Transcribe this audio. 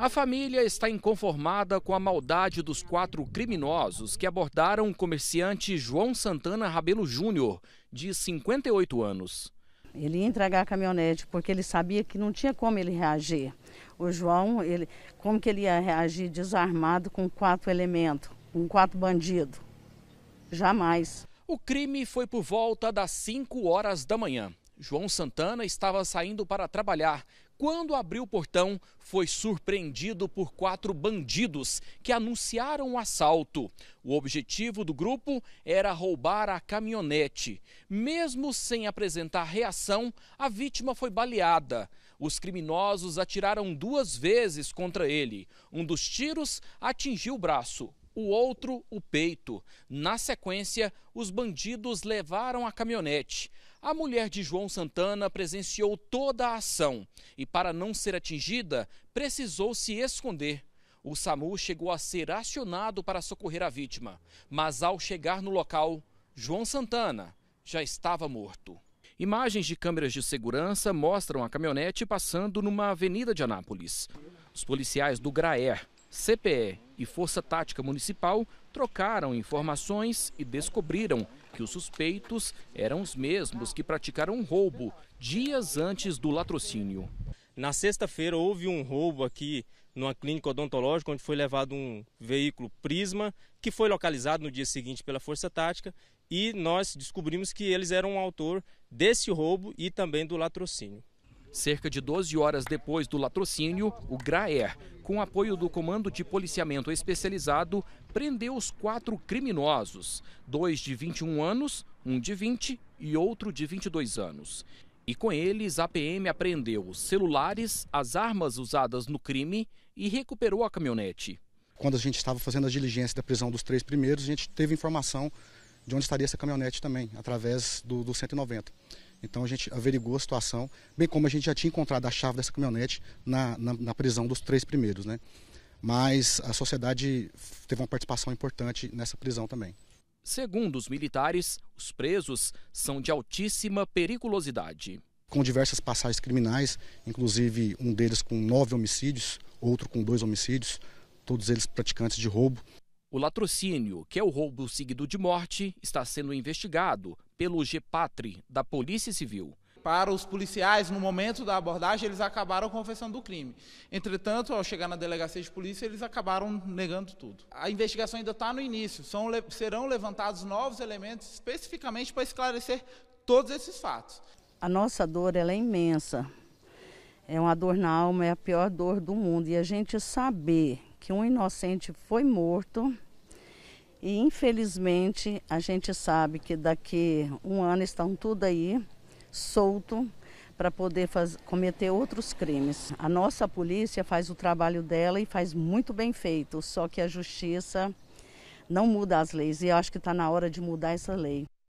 A família está inconformada com a maldade dos quatro criminosos que abordaram o comerciante João Santana Rabelo Júnior, de 58 anos. Ele ia entregar a caminhonete porque ele sabia que não tinha como ele reagir. O João, ele, como que ele ia reagir desarmado com quatro elementos, com quatro bandidos? Jamais. O crime foi por volta das 5 horas da manhã. João Santana estava saindo para trabalhar. Quando abriu o portão, foi surpreendido por quatro bandidos que anunciaram o um assalto. O objetivo do grupo era roubar a caminhonete. Mesmo sem apresentar reação, a vítima foi baleada. Os criminosos atiraram duas vezes contra ele. Um dos tiros atingiu o braço, o outro o peito. Na sequência, os bandidos levaram a caminhonete. A mulher de João Santana presenciou toda a ação e, para não ser atingida, precisou se esconder. O SAMU chegou a ser acionado para socorrer a vítima, mas ao chegar no local, João Santana já estava morto. Imagens de câmeras de segurança mostram a caminhonete passando numa avenida de Anápolis. Os policiais do GRAER, CPE e Força Tática Municipal trocaram informações e descobriram que os suspeitos eram os mesmos que praticaram um roubo dias antes do latrocínio. Na sexta-feira houve um roubo aqui numa clínica odontológica, onde foi levado um veículo Prisma, que foi localizado no dia seguinte pela Força Tática, e nós descobrimos que eles eram o autor desse roubo e também do latrocínio. Cerca de 12 horas depois do latrocínio, o GRAER, com apoio do Comando de Policiamento Especializado, prendeu os quatro criminosos, dois de 21 anos, um de 20 e outro de 22 anos. E com eles, a PM apreendeu os celulares, as armas usadas no crime e recuperou a caminhonete. Quando a gente estava fazendo a diligência da prisão dos três primeiros, a gente teve informação de onde estaria essa caminhonete também, através do, do 190. Então a gente averigou a situação, bem como a gente já tinha encontrado a chave dessa caminhonete na, na, na prisão dos três primeiros, né? Mas a sociedade teve uma participação importante nessa prisão também. Segundo os militares, os presos são de altíssima periculosidade. Com diversas passagens criminais, inclusive um deles com nove homicídios, outro com dois homicídios, todos eles praticantes de roubo. O latrocínio, que é o roubo seguido de morte, está sendo investigado pelo GEPATRI da Polícia Civil. Para os policiais, no momento da abordagem, eles acabaram confessando o crime. Entretanto, ao chegar na delegacia de polícia, eles acabaram negando tudo. A investigação ainda está no início. São, serão levantados novos elementos especificamente para esclarecer todos esses fatos. A nossa dor é imensa. É uma dor na alma, é a pior dor do mundo. E a gente saber que um inocente foi morto e infelizmente a gente sabe que daqui um ano estão tudo aí solto para poder faz, cometer outros crimes. A nossa polícia faz o trabalho dela e faz muito bem feito, só que a justiça não muda as leis e eu acho que está na hora de mudar essa lei.